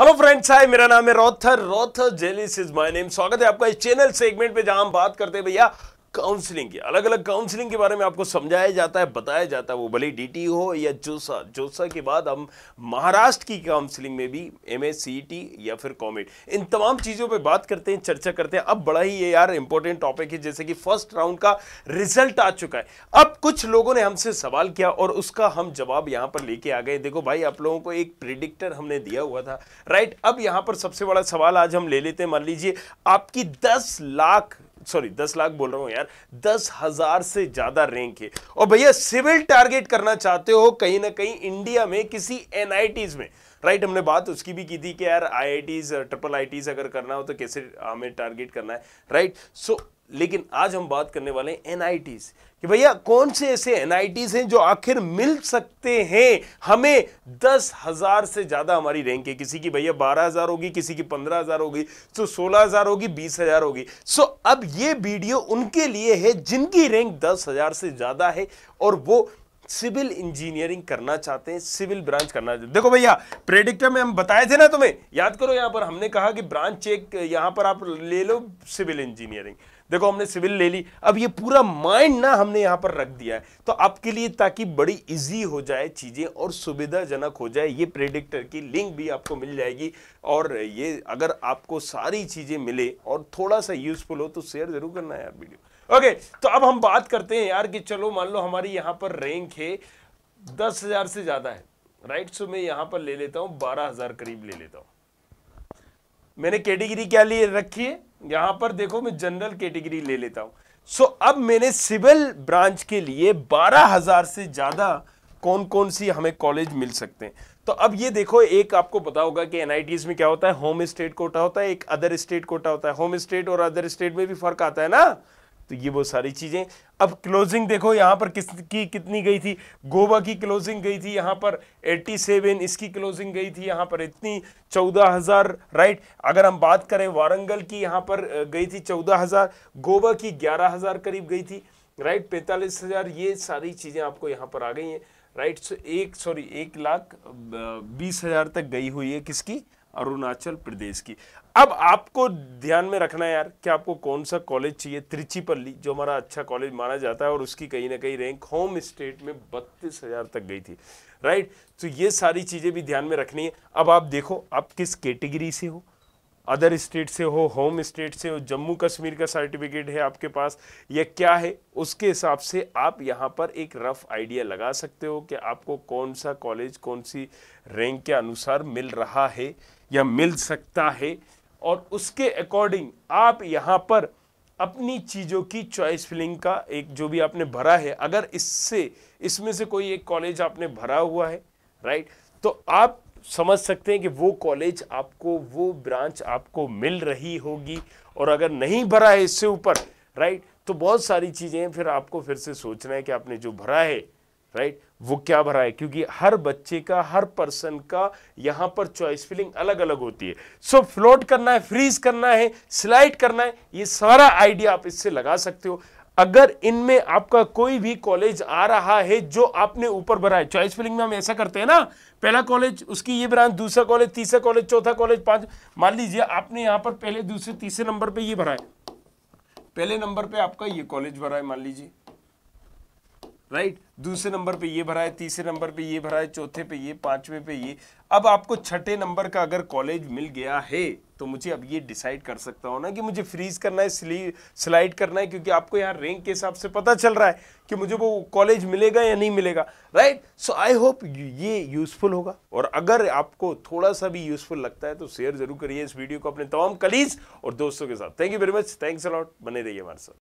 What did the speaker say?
hello friends hi मेरा नाम है रोथर रोथर जेलिस इज माय नेम स्वागत है आपका इस चैनल सेगमेंट पे जहां हम बात करते हैं भैया काउंसलिंग की अलग अलग काउंसलिंग के बारे में आपको समझाया जाता है बताया जाता है वो भले डी हो या जोसा जोसा के बाद हम महाराष्ट्र की काउंसलिंग में भी एम e या फिर कॉमेट इन तमाम चीज़ों पे बात करते हैं चर्चा करते हैं अब बड़ा ही ये यार इंपॉर्टेंट टॉपिक है जैसे कि फर्स्ट राउंड का रिजल्ट आ चुका है अब कुछ लोगों ने हमसे सवाल किया और उसका हम जवाब यहाँ पर लेके आ गए देखो भाई आप लोगों को एक प्रिडिक्टर हमने दिया हुआ था राइट अब यहाँ पर सबसे बड़ा सवाल आज हम ले लेते हैं मान लीजिए आपकी दस लाख सॉरी दस लाख बोल रहा हूं यार दस हजार से ज्यादा रैंक है और भैया सिविल टारगेट करना चाहते हो कहीं ना कहीं इंडिया में किसी एनआईटीज में राइट हमने बात उसकी भी की थी कि यार आई ट्रिपल आई अगर करना हो तो कैसे हमें टारगेट करना है राइट सो so, लेकिन आज हम बात करने वाले हैं एनआईटीज कि भैया कौन से ऐसे एनआईटीज हैं जो आखिर मिल सकते हैं हमें दस हजार से ज्यादा हमारी रैंक है किसी की भैया बारह हजार होगी किसी की पंद्रह हजार होगी तो सोलह हजार होगी बीस हजार होगी सो अब ये वीडियो उनके लिए है जिनकी रैंक दस हजार से ज्यादा है और वो सिविल इंजीनियरिंग करना चाहते हैं सिविल ब्रांच करना चाहते हैं देखो भैया प्रेडिक्टर में हम बताए थे ना तुम्हें याद करो यहां पर हमने कहा कि ब्रांच चेक यहां पर आप ले लो सिविल इंजीनियरिंग देखो हमने सिविल ले ली अब ये पूरा माइंड ना हमने यहाँ पर रख दिया है तो आपके लिए ताकि बड़ी इजी हो जाए चीज़ें और सुविधाजनक हो जाए ये प्रेडिक्टर की लिंक भी आपको मिल जाएगी और ये अगर आपको सारी चीज़ें मिले और थोड़ा सा यूजफुल हो तो शेयर ज़रूर करना है यार वीडियो ओके तो अब हम बात करते हैं यार कि चलो मान लो हमारी यहाँ पर रैंक है दस हज़ार से ज़्यादा है राइट सो मैं यहाँ पर ले लेता हूँ बारह हज़ार करीब ले लेता हूँ मैंने कैटेगरी क्या लिए रखी है यहां पर देखो मैं जनरल कैटेगरी ले लेता हूं सो so, अब मैंने सिविल ब्रांच के लिए बारह हजार से ज़्यादा कौन कौन सी हमें कॉलेज मिल सकते हैं तो अब ये देखो एक आपको पता होगा कि एन में क्या होता है होम स्टेट कोटा होता है एक अदर स्टेट कोटा होता है होम स्टेट और अदर स्टेट में भी फर्क आता है ना तो ये वो सारी चीज़ें अब क्लोजिंग देखो यहाँ पर किस की कितनी गई थी गोवा की क्लोजिंग गई थी यहाँ पर 87 इसकी क्लोजिंग गई थी यहाँ पर इतनी 14,000 राइट अगर हम बात करें वारंगल की यहाँ पर गई थी 14,000 गोवा की 11,000 करीब गई थी राइट पैंतालीस हज़ार ये सारी चीज़ें आपको यहाँ पर आ गई हैं राइट सो एक सॉरी एक लाख बीस हज़ार तक गई हुई है किसकी अरुणाचल प्रदेश की अब आपको ध्यान में रखना यार कि आपको कौन सा कॉलेज चाहिए त्रिचीपल्ली जो हमारा अच्छा कॉलेज माना जाता है और उसकी कहीं ना कहीं रैंक होम स्टेट में बत्तीस हज़ार तक गई थी राइट तो ये सारी चीज़ें भी ध्यान में रखनी है अब आप देखो आप किस कैटेगरी से हो अदर स्टेट से हो होम स्टेट से हो जम्मू कश्मीर का सर्टिफिकेट है आपके पास या क्या है उसके हिसाब से आप यहाँ पर एक रफ आइडिया लगा सकते हो कि आपको कौन सा कॉलेज कौन सी रैंक के अनुसार मिल रहा है या मिल सकता है और उसके अकॉर्डिंग आप यहाँ पर अपनी चीज़ों की चॉइस फिलिंग का एक जो भी आपने भरा है अगर इससे इसमें से कोई एक कॉलेज आपने भरा हुआ है राइट तो आप समझ सकते हैं कि वो कॉलेज आपको वो ब्रांच आपको मिल रही होगी और अगर नहीं भरा है इससे ऊपर राइट तो बहुत सारी चीज़ें फिर आपको फिर से सोचना है कि आपने जो भरा है राइट वो क्या भरा है क्योंकि हर बच्चे का हर पर्सन का यहाँ पर चॉइस फिलिंग अलग अलग होती है सो so, फ्लोट करना है फ्रीज करना है स्लाइड करना है ये सारा आइडिया आप इससे लगा सकते हो अगर इनमें आपका कोई भी कॉलेज आ रहा है जो आपने ऊपर भरा है चॉइस फिलिंग में हम ऐसा करते हैं ना पहला कॉलेज उसकी ये ब्रांच दूसरा कॉलेज तीसरा कॉलेज चौथा कॉलेज पांच मान लीजिए आपने यहां पर पहले दूसरे तीसरे नंबर पे ये भरा है पहले नंबर पे आपका ये कॉलेज भरा है मान लीजिए राइट दूसरे नंबर पे ये भरा है तीसरे नंबर पे ये भरा है चौथे पे ये पांचवे पे ये अब आपको छठे नंबर का अगर कॉलेज मिल गया है तो मुझे अब ये डिसाइड कर सकता हूँ ना कि मुझे फ्रीज करना है स्लाइड करना है क्योंकि आपको यहाँ रैंक के हिसाब से पता चल रहा है कि मुझे वो कॉलेज मिलेगा या नहीं मिलेगा राइट सो आई होप ये यूजफुल होगा और अगर आपको थोड़ा सा भी यूजफुल लगता है तो शेयर जरूर करिए इस वीडियो को अपने तमाम कलीग्स और दोस्तों के साथ thank you very much thanks a lot बने रहिए हमारे साथ